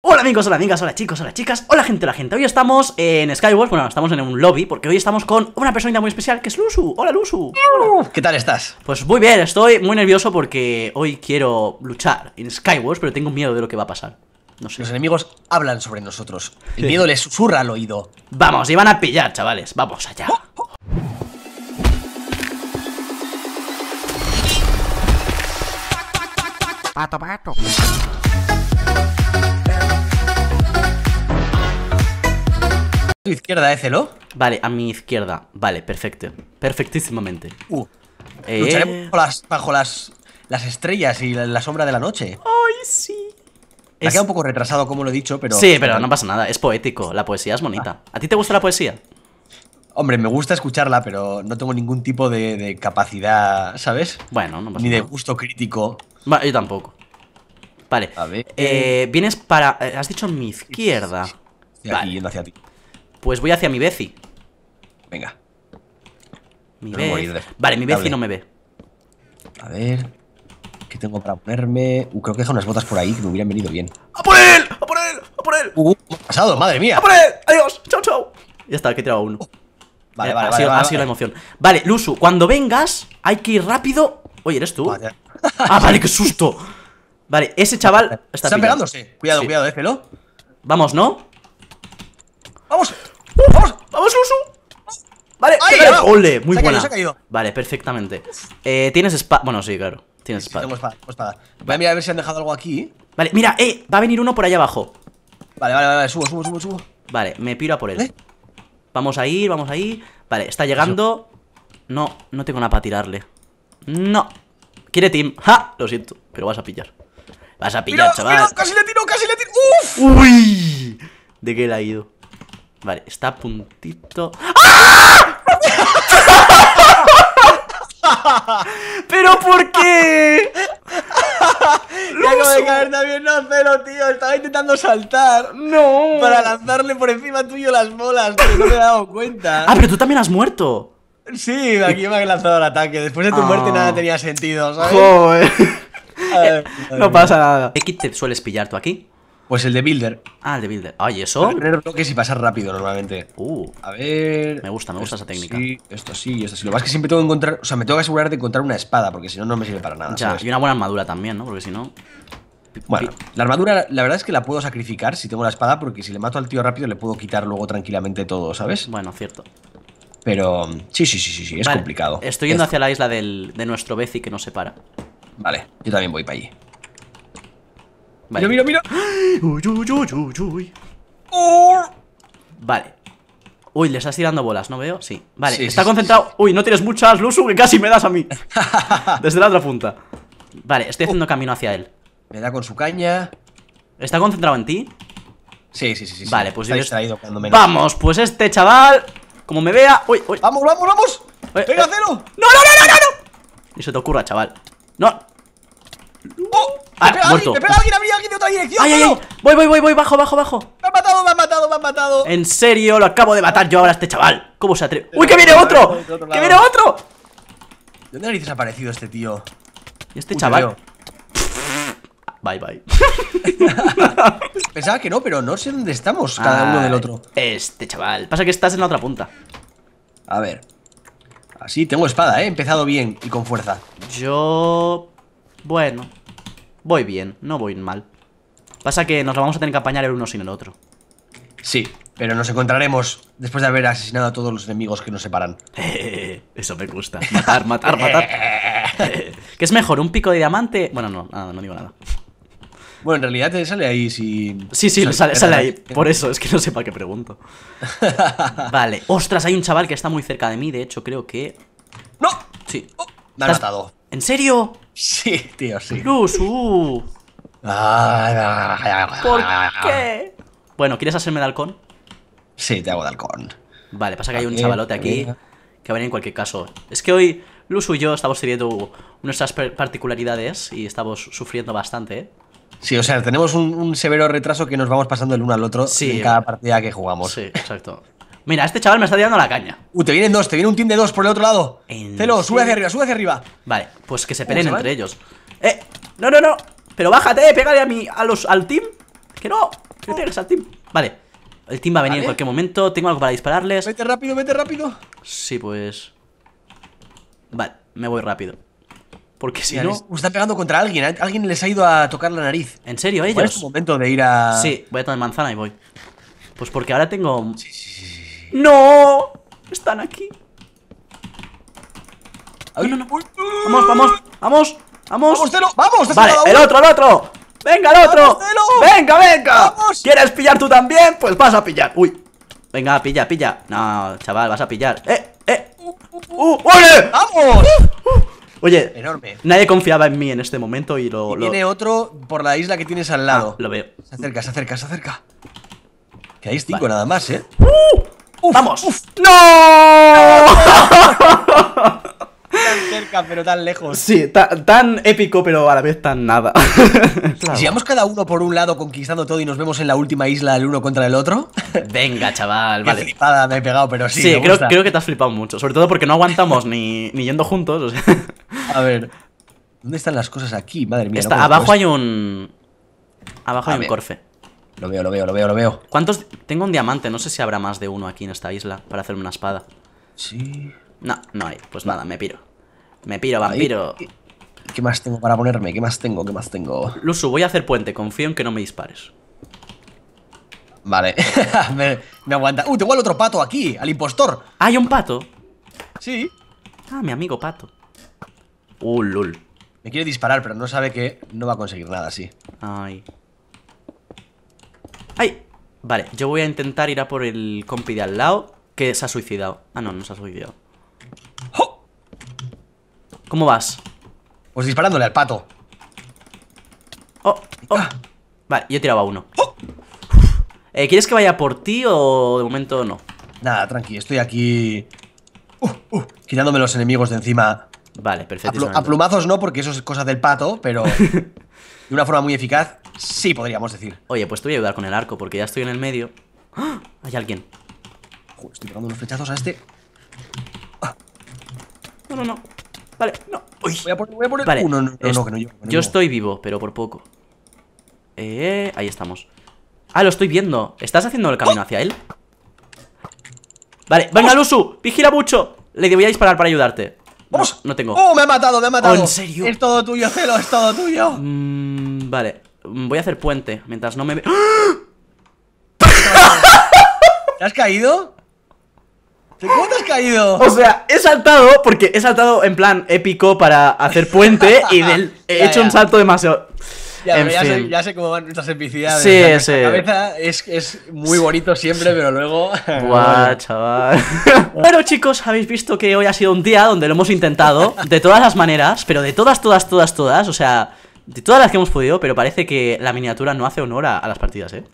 Hola amigos, hola amigas, hola chicos, hola chicas, hola gente, hola gente Hoy estamos en Skywars, bueno, estamos en un lobby Porque hoy estamos con una personita muy especial que es Lusu Hola Lusu ¿Qué tal estás? Pues muy bien, estoy muy nervioso porque hoy quiero luchar en Skywars Pero tengo miedo de lo que va a pasar no sé. Los enemigos hablan sobre nosotros El miedo les susurra al oído Vamos, iban a pillar chavales, vamos allá oh, oh. Pato, pato A tu izquierda, Écelo. ¿eh, vale, a mi izquierda. Vale, perfecto. Perfectísimamente. Uh. Eh, bajo, las, estrellas y la, sombra de la noche. ¡Ay, sí! Me ha quedado un poco retrasado, como lo he dicho, pero. Sí, pero no pasa nada. Es poético. La poesía es bonita. Ah. ¿A ti te gusta la poesía? Hombre, me gusta escucharla, pero no tengo ningún tipo de, capacidad, ¿sabes? Bueno, no pasa Ni de gusto crítico. yo tampoco. Vale. Eh, vienes para. Eh, has dicho a mi izquierda. yendo hacia ti. Pues voy hacia mi Beci. Venga. Mi Vale, mi Beci no me ve. A ver. ¿Qué tengo para ponerme? Uh, creo que deja unas botas por ahí que me hubieran venido bien. ¡A por él! ¡A por él! ¡A por él! ¡Uh! ¡Pasado! ¡Madre mía! ¡A por él! ¡Adiós! ¡Chao, chao! Ya está, que he tirado uno. Vale, vale, ha vale, sido, ha sido la emoción. Vale, Lusu, cuando vengas, hay que ir rápido. Oye, ¿eres tú? ah, vale, qué susto. Vale, ese chaval está. Están pegándose. Cuidado, cuidado, déjelo. Eh, Vamos, ¿no? ¡Vamos! ¡Vamos! ¡Vamos, Usu Vale, Ay, ¡Ole! Muy se buena. Vale, perfectamente. Eh, tienes espada. Bueno, sí, claro. Tienes espada. tengo espada, Voy a mirar a ver si han dejado algo aquí. Vale, mira, eh, va a venir uno por allá abajo. Vale, vale, vale, subo, subo, subo, subo. Vale, me piro a por él. ¿Eh? Vamos a ir, vamos a ir. Vale, está llegando. No, no tengo nada para tirarle. No. Quiere team. ¡Ja! Lo siento, pero vas a pillar. Vas a pillar, chaval. casi le tiro, casi le tiro. ¡Uf! ¡Uy! ¿De qué le ha ido? Vale, está a puntito. ¡Ah! ¿Pero por qué? acabo de caer también, no, pero tío. Estaba intentando saltar. No. Para lanzarle por encima tuyo las bolas, pero no me he dado cuenta. Ah, pero tú también has muerto. Sí, aquí me ha lanzado el ataque. Después de tu muerte nada ah. tenía sentido, ¿sabes? Joder. Ver, no pasa nada. ¿Qué te sueles pillar tú aquí? Pues el de Builder. Ah, el de Builder. Ay, eso. Tener bloques y pasar rápido normalmente. Uh. A ver. Me gusta, me gusta esa técnica. esto sí, esto sí. Lo más que siempre tengo que encontrar. O sea, me tengo que asegurar de encontrar una espada, porque si no, no me sirve para nada. y una buena armadura también, ¿no? Porque si no. Bueno, la armadura, la verdad es que la puedo sacrificar si tengo la espada, porque si le mato al tío rápido le puedo quitar luego tranquilamente todo, ¿sabes? Bueno, cierto. Pero sí, sí, sí, sí, sí, es complicado. Estoy yendo hacia la isla del, de nuestro Bezi que nos separa. Vale, yo también voy para allí. Vale. Mira, mira, mira. Uy, uy, uy, uy, uy. Oh. Vale. Uy, le estás tirando bolas, ¿no veo? Sí. Vale, está concentrado. uy, no tienes muchas, luz que casi me das a mí. Desde la otra punta. Vale, estoy haciendo oh. camino hacia él. Me da con su caña. ¿Está concentrado en ti? Sí, sí, sí. sí vale, pues yo. Vamos, pues este chaval. Como me vea. Uy, uy. Vamos, vamos, vamos. Eh, venga eh. ¡No, no, no, no, no! Y se te ocurra, chaval. No, ¡Oh! ¡Me ah, alguien! ¡Me alguien! alguien de otra dirección! ¡Ay, ay, ay! voy, voy, voy! ¡Bajo, bajo, bajo! ¡Me han matado, me han matado, me han matado! En serio, lo acabo de matar yo ahora este chaval ¿Cómo se atreve? ¡Uy, que viene otro! ¡Que viene otro! dónde ha este tío? ¿Y este chaval? Bye, bye. Pensaba que no, pero no sé dónde estamos cada uno del otro. Este chaval. Pasa que estás en la otra punta. A ver. Así, tengo espada, ¿eh? He empezado bien y con fuerza. Yo... Bueno, voy bien, no voy mal. Pasa que nos lo vamos a tener que apañar el uno sin el otro. Sí, pero nos encontraremos después de haber asesinado a todos los enemigos que nos separan. Eso me gusta. Matar, matar, matar. ¿Qué es mejor? ¿Un pico de diamante? Bueno, no, no, no digo nada. Bueno, en realidad sale ahí si. Sí, sí, sale, ahí. Por eso, es que no sé para qué pregunto. vale. Ostras, hay un chaval que está muy cerca de mí, de hecho, creo que. ¡No! Sí. Oh, me ha matado. ¿En serio? Sí, tío, sí. Luz, uh. ¿Por qué? Bueno, ¿quieres hacerme de halcón? Sí, te hago de halcón. Vale, pasa que hay un chavalote aquí que va a venir en cualquier caso. Es que hoy Luz y yo estamos teniendo nuestras particularidades y estamos sufriendo bastante, ¿eh? Sí, o sea, tenemos un, severo retraso que nos vamos pasando el uno al otro en cada partida que jugamos. Sí, exacto. Mira, este chaval me está tirando la caña. Uh, te vienen dos, te viene un team de dos por el otro lado. Celo, sube hacia arriba, sube hacia arriba. Vale, pues que se peleen entre ellos. Eh, no, no, no. Pero bájate, pégale a mi, a los, al team. Que no, que pegues al team. Vale. El team va a venir en cualquier momento. Tengo algo para dispararles. Vete rápido, vete rápido. Sí, pues. Vale, me voy rápido. Porque si no, no. Está pegando contra alguien. ¿eh? Alguien les ha ido a tocar la nariz. ¿En serio, ellos? es momento de ir a. Sí, voy a tomar manzana y voy. Pues porque ahora tengo. Sí, sí ¡No! Están aquí. Vamos, vamos, vamos, vamos. ¡Vamos, ¡Vamos! Vale, el otro, el otro. ¡Venga, el otro! ¡Venga, venga! venga ¿Quieres pillar tú también? Pues vas a pillar. Uy. Venga, pilla, pilla. No, chaval, vas a pillar. ¡Eh, eh! ¡Uh! uh ¡Vamos! Uh, uh. Oye, Enorme. nadie confiaba en mí en este momento y lo. Viene otro por la isla que tienes al lado. Ah, lo veo. Se acerca, se acerca, se acerca. Que hay cinco nada más, ¿eh? ¡Vamos! ¡No! tan cerca, pero tan lejos. Sí, tan, épico, pero a la vez tan nada. Si vamos cada uno por un lado conquistando todo y nos vemos en la última isla el uno contra el otro. Venga, chaval, vale. flipada me he pegado, pero sí. Sí, creo, que te has flipado mucho. Sobre todo porque no aguantamos ni, yendo juntos. A ver. ¿Dónde están las cosas aquí? Madre mía. Está, abajo pues. hay un. Abajo hay un corfe. Lo veo, lo veo, lo veo, lo veo. ¿Cuántos? Tengo un diamante, no sé si habrá más de uno aquí en esta isla para hacerme una espada. Sí. No, no hay. Pues nada, me piro. Me piro, vampiro. ¿Qué, más tengo para ponerme? ¿Qué más tengo? ¿Qué más tengo? Lusu, voy a hacer puente. Confío en que no me dispares. Vale. me, aguanta. ¡Uh, tengo al otro pato aquí! ¡Al impostor! ¿Hay un pato? Sí. Ah, mi amigo pato. Uh, lul. Me quiere disparar, pero no sabe que no va a conseguir nada sí Ay. ¡Ay! Vale, yo voy a intentar ir a por el compi de al lado Que se ha suicidado Ah, no, no se ha suicidado ¿Cómo vas? Pues disparándole al pato ¡Oh! ¡Oh! Vale, yo tiraba uno Eh, ¿Quieres que vaya por ti o de momento no? Nada, tranqui, estoy aquí uh, uh los enemigos de encima. Vale, perfecto. A, plumazos no, porque eso es cosa del pato, pero de una forma muy eficaz. Sí, podríamos decir. Oye, pues te voy a ayudar con el arco porque ya estoy en el medio. ¡Ah! Hay alguien. estoy pegando unos flechazos a este. No, no, no. Vale, no. Uy. Voy a poner, voy a poner... Vale. no, no, que no, yo, yo estoy vivo, pero por poco. Eh, ahí estamos. Ah, lo estoy viendo. ¿Estás haciendo el camino hacia él? Vale, venga, ¡Oh! Lusu, vigila mucho. Le voy a disparar para ayudarte. ¡Vamos! No, tengo. ¡Oh, me ha matado, me ha matado! ¿En serio? Es todo tuyo, Celo, es todo tuyo. Mmm, vale. Voy a hacer puente mientras no me... ¿Te has caído? ¿Cómo te has caído? O sea, he saltado porque he saltado en plan épico para hacer puente y he hecho un salto demasiado... Ya, sé, cómo van nuestras epicidades. Sí, La cabeza es, muy bonito siempre, pero luego. Buah, chaval. bueno, chicos, habéis visto que hoy ha sido un día donde lo hemos intentado de todas las maneras, pero de todas, todas, todas, todas. O sea, de todas las que hemos podido, pero parece que la miniatura no hace honor a, las partidas, ¿eh?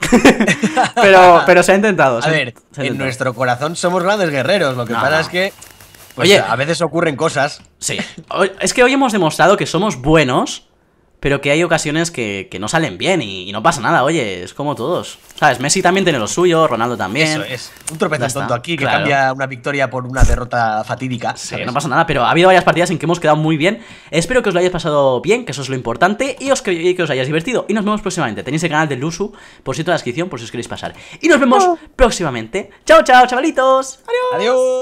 pero, pero se ha intentado. ver, en nuestro corazón somos grandes guerreros, lo que pasa es que... Pues, Oye, a veces ocurren cosas. Sí. Es que hoy hemos demostrado que somos buenos pero que hay ocasiones que, no salen bien y, no pasa nada, oye, es como todos. ¿Sabes? Messi también tiene lo suyo, Ronaldo también. Eso es. Un tropezón tonto aquí que cambia una victoria por una derrota fatídica. no pasa nada, pero ha habido varias partidas en que hemos quedado muy bien. Espero que os lo hayáis pasado bien, que eso es lo importante, y, os, que, que os hayáis divertido. Y nos vemos próximamente. Tenéis el canal de Lusu, por cierto, en la descripción, por si os queréis pasar. Y nos vemos próximamente. Chao, chao, chavalitos. Adiós. Adiós.